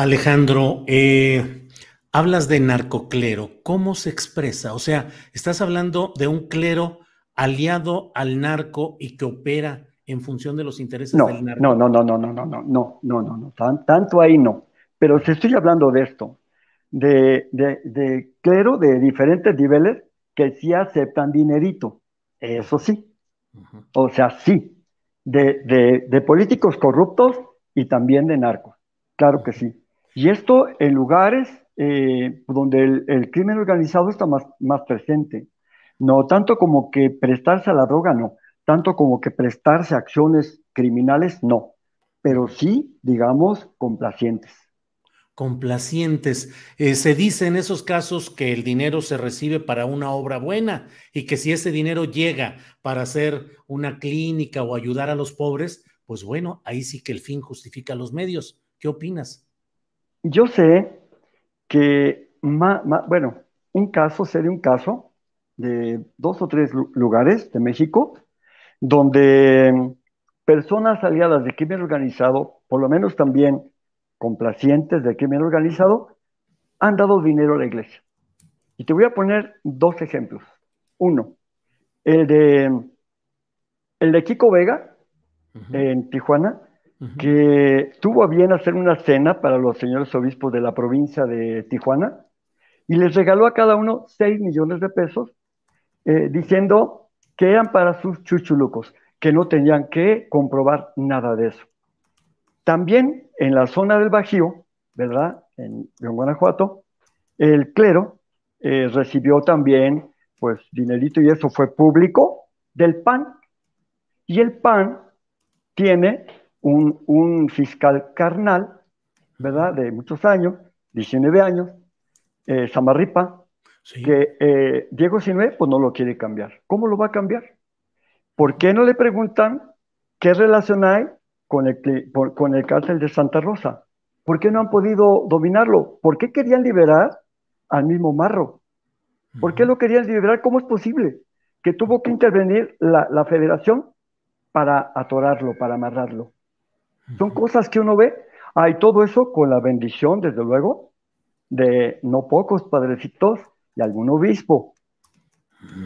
Alejandro, eh, hablas de narcoclero. ¿Cómo se expresa? O sea, estás hablando de un clero aliado al narco y que opera en función de los intereses del narco. No, no, no, no, no, no, no, no, no, no, no. tanto ahí no. Pero si estoy hablando de esto, de, de, de clero de diferentes niveles que sí aceptan dinerito. Eso sí. O sea, sí. De, de, de políticos corruptos y también de narcos. Claro que sí. Y esto en lugares eh, donde el, crimen organizado está más, más presente. No tanto como que prestarse a la droga, no. Tanto como que prestarse a acciones criminales, no. Pero sí, digamos, complacientes complacientes. Eh, se dice en esos casos que el dinero se recibe para una obra buena y que si ese dinero llega para hacer una clínica o ayudar a los pobres, pues bueno, ahí sí que el fin justifica los medios. ¿Qué opinas? Yo sé que, bueno, un caso, sé de un caso de dos o tres lugares de México donde personas aliadas de crimen organizado, por lo menos también complacientes de crimen organizado, han dado dinero a la iglesia. Y te voy a poner dos ejemplos. Uno, el de, el de Kiko Vega, en Tijuana, que tuvo bien hacer una cena para los señores obispos de la provincia de Tijuana y les regaló a cada uno 6 millones de pesos, eh, diciendo que eran para sus chuchulucos, que no tenían que comprobar nada de eso. También en la zona del Bajío, ¿verdad? En, Guanajuato, el clero eh, recibió también, pues, dinerito y eso fue público del PAN. Y el PAN tiene un, fiscal carnal, ¿verdad? De muchos años, 19 años, eh, Samarripa, que eh, Diego Sinue pues no lo quiere cambiar. ¿Cómo lo va a cambiar? ¿Por qué no le preguntan qué relación hay con el, cárcel con el de Santa Rosa? ¿Por qué no han podido dominarlo? ¿Por qué querían liberar al mismo Marro? ¿Por qué lo querían liberar? ¿Cómo es posible? Que tuvo que intervenir la federación para atorarlo, para amarrarlo. Son cosas que uno ve. Hay todo eso con la bendición, desde luego, de no pocos padrecitos y algún obispo.